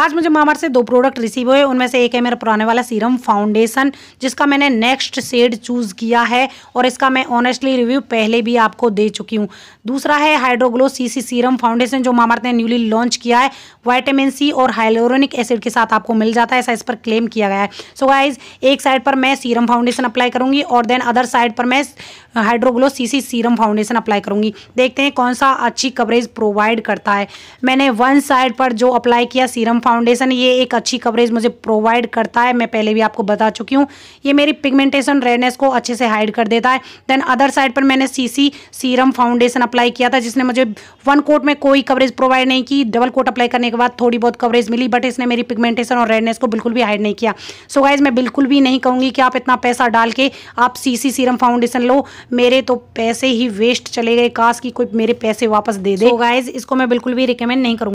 आज मुझे मामार से दो प्रोडक्ट रिसीव हुए उनमें से एक है मेरा पुराने वाला सीरम फाउंडेशन जिसका मैंने नेक्स्ट शेड चूज़ किया है और इसका मैं ऑनेस्टली रिव्यू पहले भी आपको दे चुकी हूँ दूसरा है हाइड्रोग्लो सी सी सीरम फाउंडेशन जो मामार्थ ने न्यूली लॉन्च किया है वाइटामिन सी और हाइलोरोनिक एसिड के साथ आपको मिल जाता है ऐसा इस पर क्लेम किया गया है सो so गाइज एक साइड पर मैं सीरम फाउंडेशन अप्लाई करूँगी और देन अदर साइड पर मैं hydroglow C C serum foundation apply करूंगी देखते हैं कौन सा अच्छी कवरेज प्रोवाइड करता है मैंने वन साइड पर जो अप्लाई किया सीरम फाउंडेशन ये एक अच्छी कवरेज मुझे प्रोवाइड करता है मैं पहले भी आपको बता चुकी हूँ ये मेरी पिगमेंटेशन रेडनेस को अच्छे से हाइड कर देता है देन अदर साइड पर मैंने सीसी सीरम फाउंडेशन अप्लाई किया था जिसने मुझे वन कोट में कोई कवरेज प्रोवाइड नहीं की डबल कोट अप्लाई करने के बाद थोड़ी बहुत कवरेज मिली बट इसने मेरी पिगमेंटेशन और रेडनेस को बिल्कुल भी हाइड नहीं किया सो so गाइज मैं बिल्कुल भी नहीं कहूँगी कि आप इतना पैसा डाल के आप सी सीरम फाउंडेशन लो मेरे तो पैसे ही वेस्ट चले गए काश की कोई मेरे पैसे वापस दे दे so गाइज इसको मैं बिल्कुल भी रिकमेंड नहीं करूँगा